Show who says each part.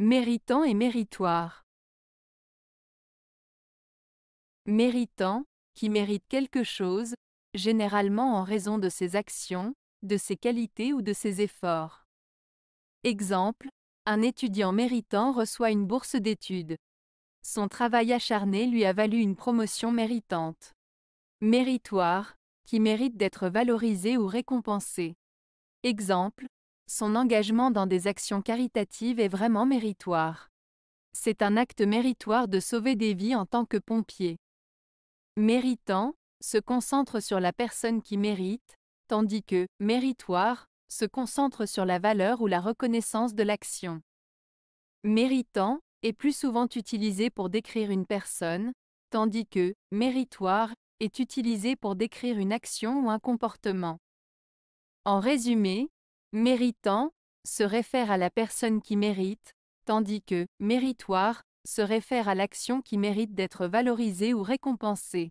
Speaker 1: Méritant et méritoire.
Speaker 2: Méritant, qui mérite quelque chose, généralement en raison de ses actions, de ses qualités ou de ses efforts. Exemple, un étudiant méritant reçoit une bourse d'études. Son travail acharné lui a valu une promotion méritante. Méritoire, qui mérite d'être valorisé ou récompensé. Exemple, son engagement dans des actions caritatives est vraiment méritoire. C'est un acte méritoire de sauver des vies en tant que pompier. Méritant se concentre sur la personne qui mérite, tandis que méritoire se concentre sur la valeur ou la reconnaissance de l'action. Méritant est plus souvent utilisé pour décrire une personne, tandis que méritoire est utilisé pour décrire une action ou un comportement. En résumé, Méritant se réfère à la personne qui mérite, tandis que méritoire se réfère à l'action qui mérite d'être valorisée ou récompensée.